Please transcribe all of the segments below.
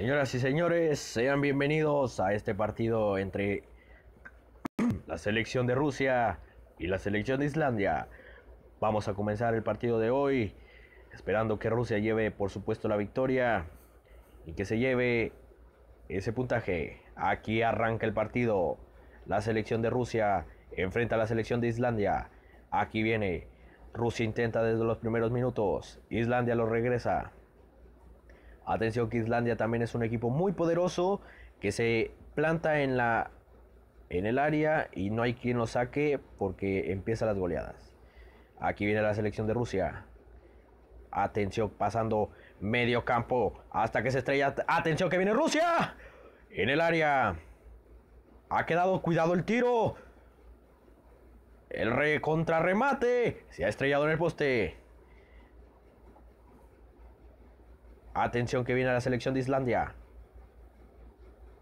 Señoras y señores, sean bienvenidos a este partido entre la selección de Rusia y la selección de Islandia. Vamos a comenzar el partido de hoy, esperando que Rusia lleve, por supuesto, la victoria y que se lleve ese puntaje. Aquí arranca el partido. La selección de Rusia enfrenta a la selección de Islandia. Aquí viene. Rusia intenta desde los primeros minutos. Islandia lo regresa. Atención que Islandia también es un equipo muy poderoso que se planta en, la, en el área y no hay quien lo saque porque empiezan las goleadas. Aquí viene la selección de Rusia. Atención pasando medio campo hasta que se estrella. Atención que viene Rusia. En el área. Ha quedado cuidado el tiro. El re remate Se ha estrellado en el poste. Atención que viene la selección de Islandia.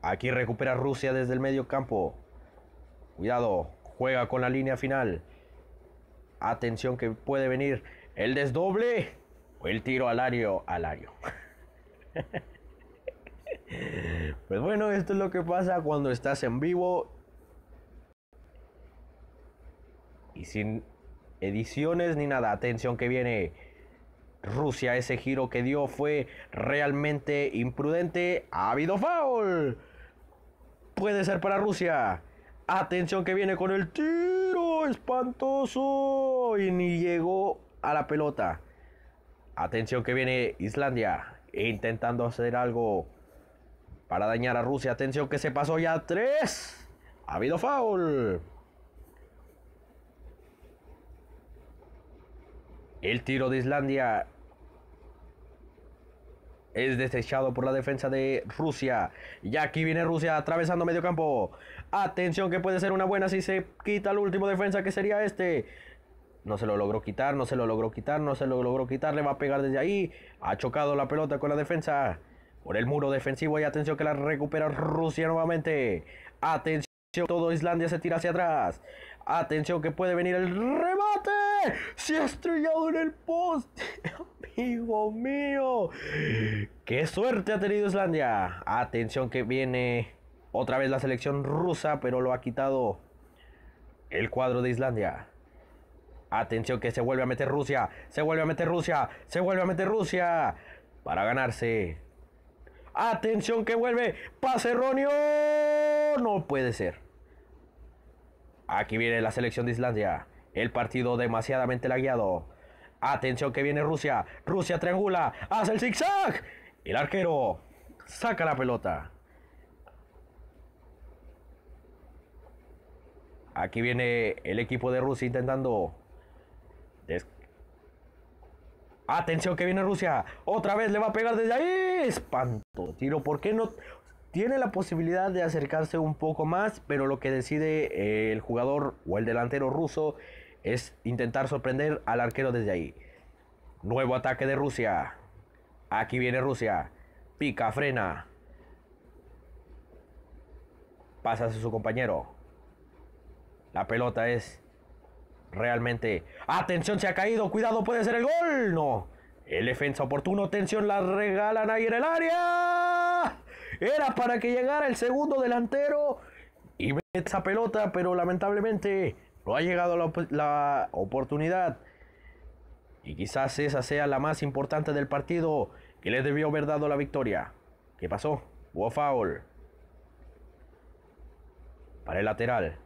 Aquí recupera Rusia desde el medio campo. Cuidado, juega con la línea final. Atención que puede venir el desdoble o el tiro al ario. Al ario. pues bueno, esto es lo que pasa cuando estás en vivo y sin ediciones ni nada. Atención que viene Rusia. Ese giro que dio fue realmente imprudente. Ha habido foul. Puede ser para Rusia. Atención que viene con el tiro espantoso. Y ni llegó a la pelota. Atención que viene Islandia intentando hacer algo para dañar a Rusia. Atención que se pasó ya tres. Ha habido foul. El tiro de Islandia es desechado por la defensa de Rusia. Y aquí viene Rusia atravesando medio campo. Atención que puede ser una buena si se quita el último defensa que sería este. No se lo logró quitar, no se lo logró quitar, no se lo logró quitar. Le va a pegar desde ahí. Ha chocado la pelota con la defensa. Por el muro defensivo y atención que la recupera Rusia nuevamente. Atención. Todo Islandia se tira hacia atrás. Atención que puede venir el remate. Se ha estrellado en el poste. ¡Hijo mío. ¡Qué suerte ha tenido Islandia! Atención que viene otra vez la selección rusa, pero lo ha quitado el cuadro de Islandia. Atención que se vuelve a meter Rusia, se vuelve a meter Rusia, se vuelve a meter Rusia para ganarse. Atención que vuelve, pase erróneo. No puede ser. Aquí viene la selección de Islandia. El partido demasiadamente lagueado. Atención que viene Rusia. Rusia triangula. Hace el zigzag. El arquero saca la pelota. Aquí viene el equipo de Rusia intentando. Atención que viene Rusia. Otra vez le va a pegar desde ahí. Espanto. Tiro. ¿Por qué no? Tiene la posibilidad de acercarse un poco más. Pero lo que decide el jugador o el delantero ruso es intentar sorprender al arquero desde ahí. Nuevo ataque de Rusia. Aquí viene Rusia. Pica, frena. Pasa su compañero. La pelota es realmente... ¡Atención! Se ha caído. Cuidado, puede ser el gol. No. El defensa oportuno. atención, la regalan ahí en el área. Era para que llegara el segundo delantero. Y mete esa pelota, pero lamentablemente ha llegado la, oportunidad y quizás esa sea la más importante del partido que le debió haber dado la victoria. ¿Qué pasó? Hubo foul. Para el lateral.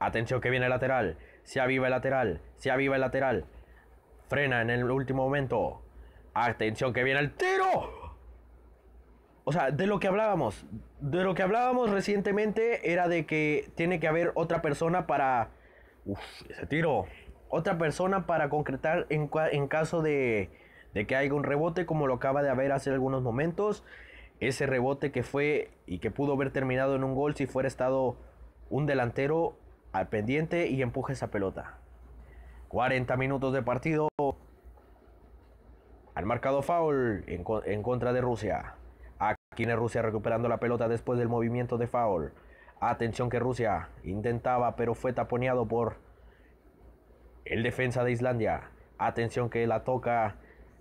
Atención que viene el lateral. Se aviva el lateral. Se aviva el lateral. Frena en el último momento. Atención que viene el tiro. O sea, de lo que hablábamos. De lo que hablábamos recientemente era de que tiene que haber otra persona para Uf, ese tiro. Otra persona para concretar en, caso de, que haya un rebote como lo acaba de haber hace algunos momentos. Ese rebote que fue y que pudo haber terminado en un gol si fuera estado un delantero al pendiente y empuje esa pelota. 40 minutos de partido. Han marcado foul en, en contra de Rusia. Aquí en Rusia recuperando la pelota después del movimiento de foul. Atención que Rusia intentaba pero fue taponeado por el defensa de Islandia. Atención que la toca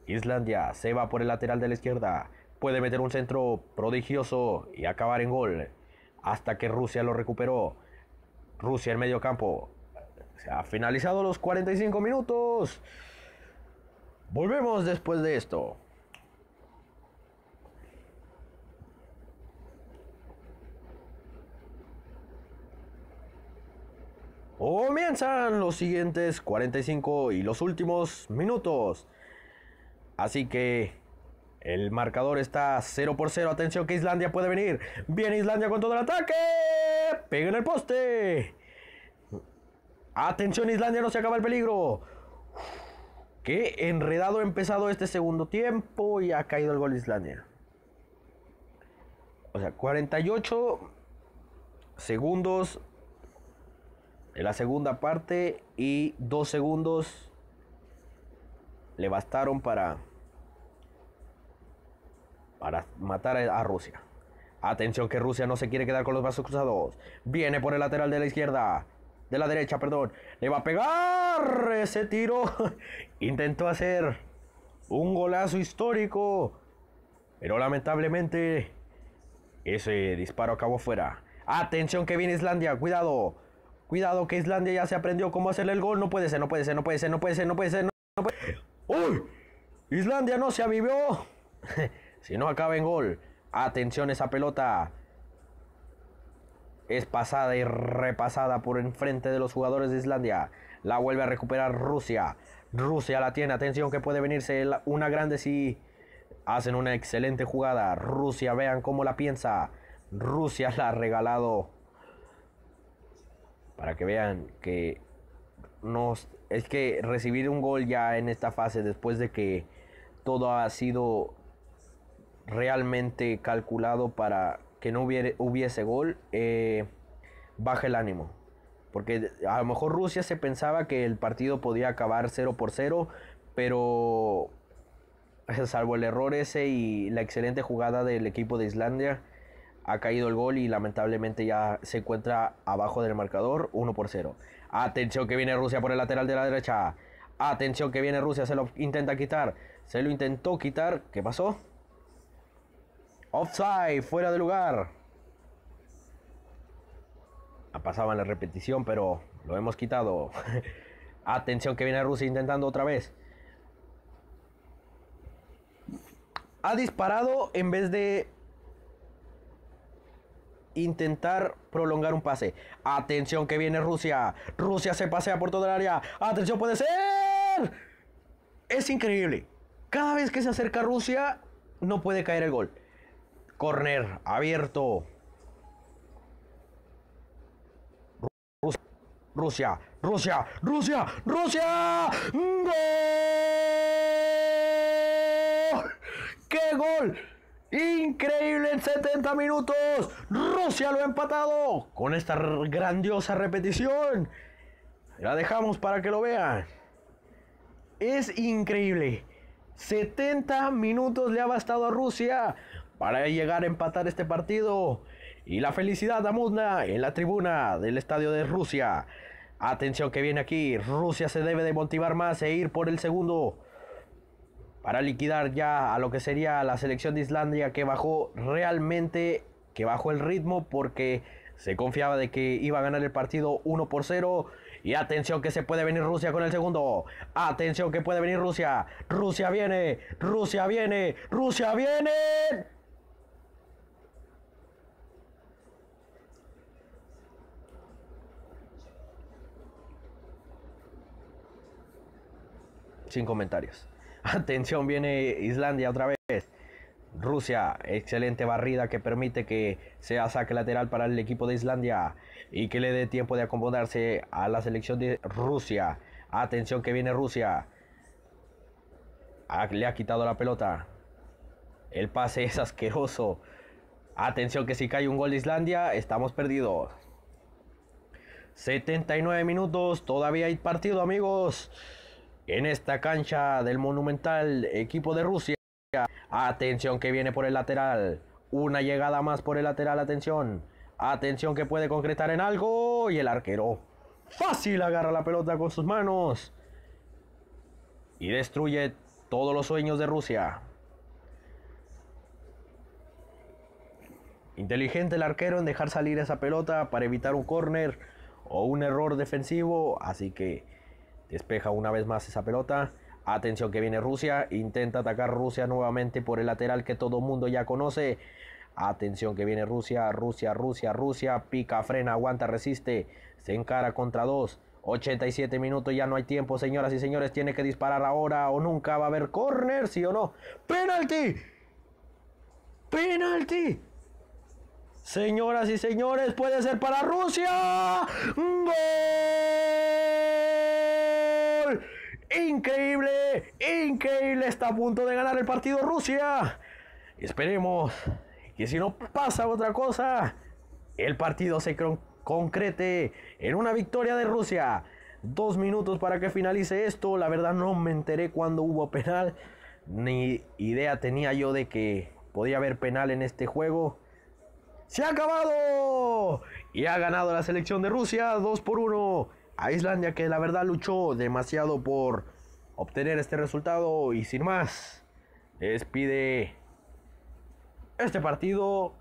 Islandia. Se va por el lateral de la izquierda. Puede meter un centro prodigioso y acabar en gol. Hasta que Rusia lo recuperó. Rusia en medio campo. Se ha finalizado los 45 minutos. Volvemos después de esto. comienzan los siguientes 45 y los últimos minutos. Así que el marcador está 0 por 0. Atención que Islandia puede venir. Viene Islandia con todo el ataque. Pega en el poste. Atención Islandia, no se acaba el peligro. Qué enredado ha empezado este segundo tiempo y ha caído el gol Islandia. O sea, 48 segundos en la segunda parte y dos segundos le bastaron para para matar a Rusia. Atención que Rusia no se quiere quedar con los brazos cruzados. Viene por el lateral de la izquierda. De la derecha, perdón. Le va a pegar ese tiro. Intentó hacer un golazo histórico. Pero lamentablemente ese disparo acabó fuera. Atención que viene Islandia. Cuidado. Cuidado que Islandia ya se aprendió cómo hacerle el gol. No puede ser, no puede ser, no puede ser, no puede ser, no puede ser. No, ¡Uy! Islandia no se avivió si no acaba en gol. Atención esa pelota. Es pasada y repasada por enfrente de los jugadores de Islandia. La vuelve a recuperar Rusia. Rusia la tiene. Atención que puede venirse una grande si hacen una excelente jugada. Rusia, vean cómo la piensa. Rusia la ha regalado para que vean que no es que recibir un gol ya en esta fase después de que todo ha sido realmente calculado para que no hubiese gol, eh, baja el ánimo. Porque a lo mejor Rusia se pensaba que el partido podía acabar 0 por 0, pero salvo el error ese y la excelente jugada del equipo de Islandia, ha caído el gol y lamentablemente ya se encuentra abajo del marcador 1 por 0. Atención que viene Rusia por el lateral de la derecha. Atención que viene Rusia, se lo intenta quitar. Se lo intentó quitar. ¿Qué pasó? Offside, fuera de lugar. Pasaba en la repetición, pero lo hemos quitado. Atención que viene Rusia intentando otra vez. Ha disparado en vez de intentar prolongar un pase. Atención que viene Rusia. Rusia se pasea por todo el área. Atención puede ser. Es increíble. Cada vez que se acerca Rusia no puede caer el gol. Corner abierto. Rusia, Rusia, Rusia, Rusia, Rusia. ¡Gol! ¡Qué gol! Increíble en 70 minutos. Rusia lo ha empatado con esta grandiosa repetición. La dejamos para que lo vean. Es increíble. 70 minutos le ha bastado a Rusia para llegar a empatar este partido. Y la felicidad a Mudna en la tribuna del estadio de Rusia. Atención que viene aquí. Rusia se debe de motivar más e ir por el segundo para liquidar ya a lo que sería la selección de Islandia que bajó realmente, que bajó el ritmo porque se confiaba de que iba a ganar el partido 1 por 0. Y atención que se puede venir Rusia con el segundo. Atención que puede venir Rusia. Rusia viene. Rusia viene. Rusia viene. Sin comentarios. Atención, viene Islandia otra vez. Rusia, excelente barrida que permite que sea saque lateral para el equipo de Islandia y que le dé tiempo de acomodarse a la selección de Rusia. Atención que viene Rusia. Ah, le ha quitado la pelota. El pase es asqueroso. Atención que si cae un gol de Islandia, estamos perdidos. 79 minutos, todavía hay partido amigos. En esta cancha del monumental equipo de Rusia, atención que viene por el lateral, una llegada más por el lateral, atención, atención que puede concretar en algo y el arquero fácil agarra la pelota con sus manos y destruye todos los sueños de Rusia. Inteligente el arquero en dejar salir esa pelota para evitar un córner o un error defensivo, así que Despeja una vez más esa pelota. Atención que viene Rusia. Intenta atacar Rusia nuevamente por el lateral que todo mundo ya conoce. Atención que viene Rusia, Rusia, Rusia, Rusia. Pica, frena, aguanta, resiste. Se encara contra dos. 87 minutos, ya no hay tiempo, señoras y señores. Tiene que disparar ahora o nunca va a haber corner, sí o no. ¡Penalti! ¡Penalti! Señoras y señores, puede ser para Rusia. ¡Gol! Increíble, increíble, está a punto de ganar el partido Rusia. Esperemos que si no pasa otra cosa, el partido se concrete en una victoria de Rusia. Dos minutos para que finalice esto. La verdad no me enteré cuando hubo penal. Ni idea tenía yo de que podía haber penal en este juego. ¡Se ha acabado! Y ha ganado la selección de Rusia 2 por 1 a Islandia que la verdad luchó demasiado por obtener este resultado y sin más, despide este partido